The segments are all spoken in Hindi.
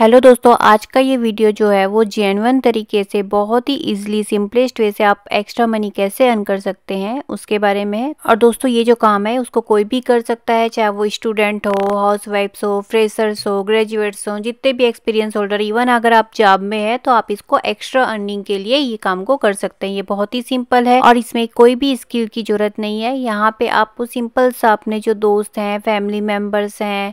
हेलो दोस्तों आज का ये वीडियो जो है वो जेनवन तरीके से बहुत ही इजीली सिंपलेस्ट वे से आप एक्स्ट्रा मनी कैसे अर्न कर सकते हैं उसके बारे में और दोस्तों ये जो काम है उसको कोई भी कर सकता है चाहे वो स्टूडेंट हो हाउस वाइफ्स हो फ्रेशर्स हो ग्रेजुएट्स हो जितने भी एक्सपीरियंस होल्डर इवन अगर आप जॉब में है तो आप इसको एक्स्ट्रा अर्निंग के लिए ये काम को कर सकते हैं ये बहुत ही सिंपल है और इसमें कोई भी स्किल की जरूरत नहीं है यहाँ पे आप सिंपल सा अपने जो दोस्त हैं फैमिली मेम्बर्स हैं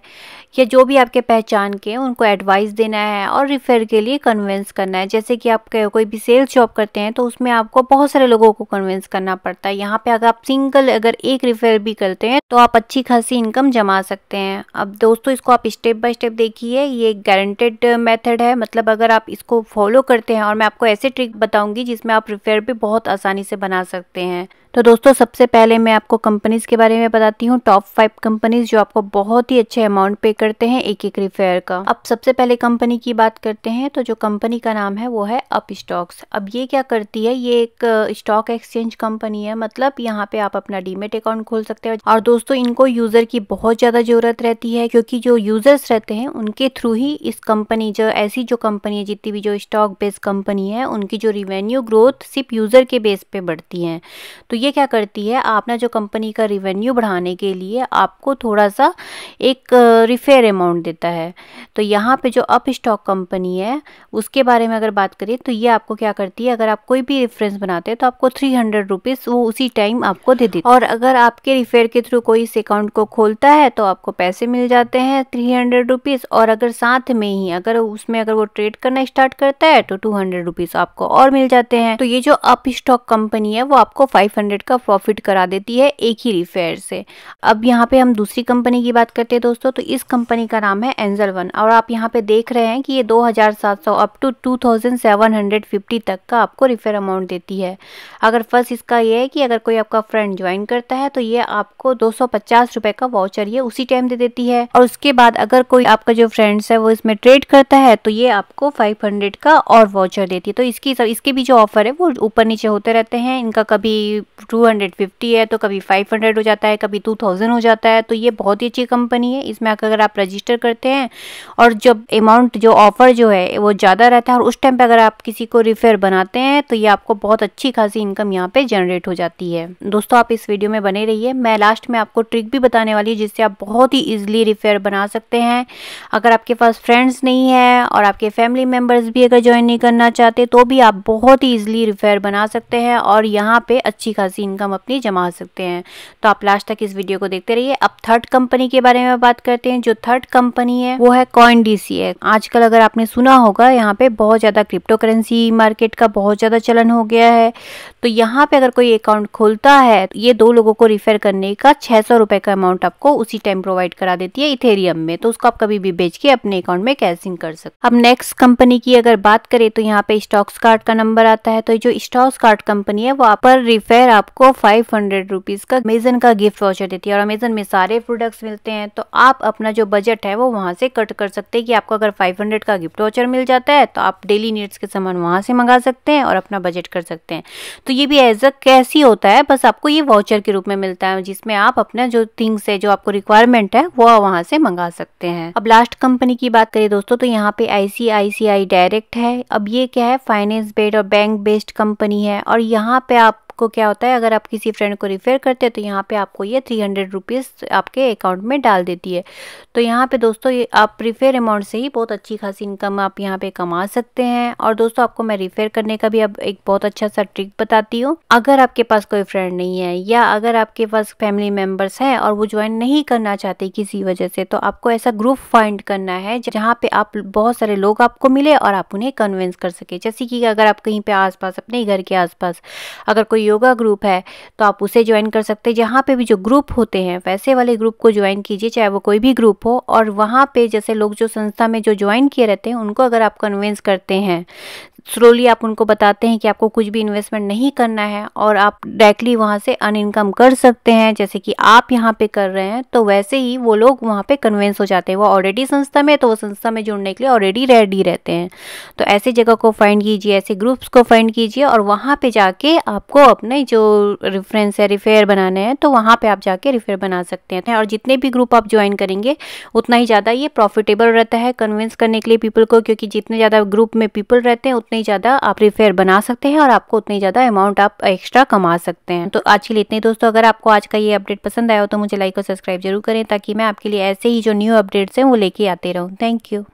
या जो भी आपके पहचान के उनको एडवाइस देना है और रिफ़र के लिए कन्वेंस करना है जैसे कि आप कोई भी सेल्स जॉब करते हैं तो उसमें आपको बहुत सारे लोगों को कन्विंस करना पड़ता है यहाँ पे अगर आप सिंगल अगर एक रिफ़र भी करते हैं तो आप अच्छी खासी इनकम जमा सकते हैं अब दोस्तों इसको आप स्टेप बाय स्टेप देखिए ये गारंटेड मेथड है मतलब अगर आप इसको फॉलो करते हैं और मैं आपको ऐसे ट्रिक बताऊंगी जिसमें आप रिफेयर भी बहुत आसानी से बना सकते हैं तो दोस्तों सबसे पहले मैं आपको कंपनीज़ के बारे में बताती हूँ टॉप फाइव कंपनीज जो आपको बहुत ही अच्छे अमाउंट पे करते हैं एक एक रिफेयर का अब सबसे पहले कंपनी की बात करते हैं तो जो कंपनी का नाम है वो है अप स्टॉक्स अब ये क्या करती है ये एक स्टॉक एक्सचेंज कंपनी है मतलब यहाँ पे आप अपना डीमेट अकाउंट खोल सकते हैं और दोस्तों इनको यूजर की बहुत ज्यादा जरूरत रहती है क्योंकि जो यूजर्स रहते हैं उनके थ्रू ही इस कंपनी जो ऐसी जो कंपनी है जितनी भी जो स्टॉक बेस्ड कंपनी है उनकी जो रिवेन्यू ग्रोथ सिर्फ यूजर के बेस पे बढ़ती है तो ये क्या करती है आपना जो कंपनी का रिवेन्यू बढ़ाने के लिए आपको थोड़ा सा एक रिफेयर अमाउंट देता है तो यहाँ पे जो अप स्टॉक कंपनी है उसके बारे में अगर बात करें तो ये आपको क्या करती है अगर आप कोई भी रेफरेंस बनाते हैं तो आपको थ्री हंड्रेड रुपीज़ वो उसी टाइम आपको दे देती और अगर आपके रिफेयर के थ्रू कोई इस अकाउंट को खोलता है तो आपको पैसे मिल जाते हैं थ्री हंड्रेड रुपीज़ और अगर साथ में ही अगर उसमें अगर वो ट्रेड करना स्टार्ट करता है तो टू हंड्रेड रुपीज़ आपको और मिल जाते हैं तो ये जो अप स्टॉक कंपनी है वो आपको फाइव हंड्रेड का प्रॉफिट करा देती है एक ही रिफेयर से अब यहाँ पे हम दूसरी कंपनी की बात करते हैं दोस्तों तो इस कंपनी का नाम है एंजल वन और आप यहाँ पे देख देख रहे हैं कि ये 2700 अप टू 2750 तक का आपको रिफर अमाउंट देती है अगर फर्स्ट इसका ये है कि अगर कोई आपका फ्रेंड ज्वाइन करता है तो ये आपको दो रुपए का वाउचर ये उसी टाइम दे देती है और उसके बाद अगर कोई आपका जो फ्रेंड्स है वो इसमें ट्रेड करता है तो ये आपको 500 का और वाउचर देती है तो इसकी सब इसके भी जो ऑफर है वो ऊपर नीचे होते रहते हैं इनका कभी 250 है तो कभी 500 हो जाता है कभी 2000 हो जाता है तो ये बहुत ही अच्छी कंपनी है इसमें अगर आप रजिस्टर करते हैं और जब अमाउंट अमाउंट जो ऑफ़र जो है वो ज़्यादा रहता है और उस टाइम पे अगर आप किसी को रिफेयर बनाते हैं तो ये आपको बहुत अच्छी खासी इनकम यहाँ पे जनरेट हो जाती है दोस्तों आप इस वीडियो में बने रहिए मैं लास्ट में आपको ट्रिक भी बताने वाली हूँ जिससे आप बहुत ही ईजिली रिफेयर बना सकते हैं अगर आपके पास फ्रेंड्स नहीं है और आपके फैमिली मेम्बर्स भी अगर ज्वाइन नहीं करना चाहते तो भी आप बहुत ही ईजिली रिफेयर बना सकते हैं और यहाँ पर अच्छी खासी इनकम अपनी जमा सकते हैं तो आप लास्ट तक इस वीडियो को देखते रहिए अब थर्ड कंपनी के बारे में बात करते हैं जो थर्ड कंपनी है वो है कॉइन डी सी आजकल अगर आपने सुना होगा यहाँ पे बहुत ज़्यादा क्रिप्टो करेंसी मार्केट का बहुत ज़्यादा चलन हो गया है तो यहाँ पे अगर कोई अकाउंट खोलता है तो ये दो लोगों को रिफ़र करने का छः सौ का अमाउंट आपको उसी टाइम प्रोवाइड करा देती है इथेरियम में तो उसको आप कभी भी बेच के अपने अकाउंट में कैशिंग कर सकते अब नेक्स्ट कंपनी की अगर बात करें तो यहाँ पे स्टॉक्स कार्ड का नंबर आता है तो जो स्टॉक्स कार्ड कंपनी है वहाँ पर रिफेयर आपको फाइव हंड्रेड का अमेजन का गिफ्ट वाउचर देती है और अमेजन में सारे प्रोडक्ट्स मिलते हैं तो आप अपना जो बजट है वो वहाँ से कट कर सकते हैं कि आपको पर 500 का गिफ्ट वाचर मिल जाता है तो आप डेली नीड्स के सामान वहाँ से मंगा सकते हैं और अपना बजट कर सकते हैं तो ये भी एज अ कैसी होता है बस आपको ये वाचर के रूप में मिलता है जिसमें आप अपना जो थिंग्स है जो आपको रिक्वायरमेंट है वो वहाँ से मंगा सकते हैं अब लास्ट कंपनी की बात करें दोस्तों तो यहाँ पे आई डायरेक्ट है अब ये क्या है फाइनेंस बेड और बैंक बेस्ड कंपनी है और यहाँ पे आप आपको क्या होता है अगर आप किसी फ्रेंड को रिफ़ेयर करते हैं तो यहाँ पे आपको ये थ्री हंड्रेड रुपीज़ आपके अकाउंट में डाल देती है तो यहाँ पे दोस्तों ये आप रिफ़ेयर अमाउंट से ही बहुत अच्छी खासी इनकम आप यहाँ पे कमा सकते हैं और दोस्तों आपको मैं रिफ़ेयर करने का भी अब एक बहुत अच्छा सा ट्रिक बताती हूँ अगर आपके पास कोई फ्रेंड नहीं है या अगर आपके पास फैमिली मेम्बर्स हैं और वो ज्वाइन नहीं करना चाहते किसी वजह से तो आपको ऐसा ग्रुप फाइंड करना है जहाँ पे आप बहुत सारे लोग आपको मिले और आप उन्हें कन्विंस कर सके जैसे कि अगर आप कहीं पे आस अपने घर के आस अगर कोई योगा ग्रुप है तो आप उसे ज्वाइन कर सकते हैं जहाँ पे भी जो ग्रुप होते हैं वैसे वाले ग्रुप को ज्वाइन कीजिए चाहे वो कोई भी ग्रुप हो और वहाँ पे जैसे लोग जो संस्था में जो ज्वाइन किए रहते हैं उनको अगर आप कन्वेंस करते हैं स्लोली आप उनको बताते हैं कि आपको कुछ भी इन्वेस्टमेंट नहीं करना है और आप डायरेक्टली वहाँ से अन इनकम कर सकते हैं जैसे कि आप यहाँ पे कर रहे हैं तो वैसे ही वो लोग वहाँ पे कन्वेंस हो जाते हैं वो ऑलरेडी संस्था में तो वो संस्था में जुड़ने के लिए ऑलरेडी रेडी रहते हैं तो ऐसे जगह को फाइंड कीजिए ऐसे ग्रुप्स को फाइंड कीजिए और वहाँ पर जाके आपको अपने जो रेफरेंस है रिफेयर बनाने हैं तो वहाँ पर आप जाके रिफेयर बना सकते हैं और जितने भी ग्रुप आप ज्वाइन करेंगे उतना ही ज़्यादा ये प्रॉफिटेबल रहता है कन्वेंस करने के लिए पीपल को क्योंकि जितने ज़्यादा ग्रुप में पीपल रहते हैं उतने उतने ज़्यादा आप रिफेयर बना सकते हैं और आपको उतनी ज़्यादा अमाउंट आप एक्स्ट्रा कमा सकते हैं तो आज के लिए इतने दोस्तों अगर आपको आज का ये अपडेट पसंद आया हो तो मुझे लाइक और सब्सक्राइब जरूर करें ताकि मैं आपके लिए ऐसे ही जो न्यू अपडेट्स हैं वो लेके आते रहूँ थैंक यू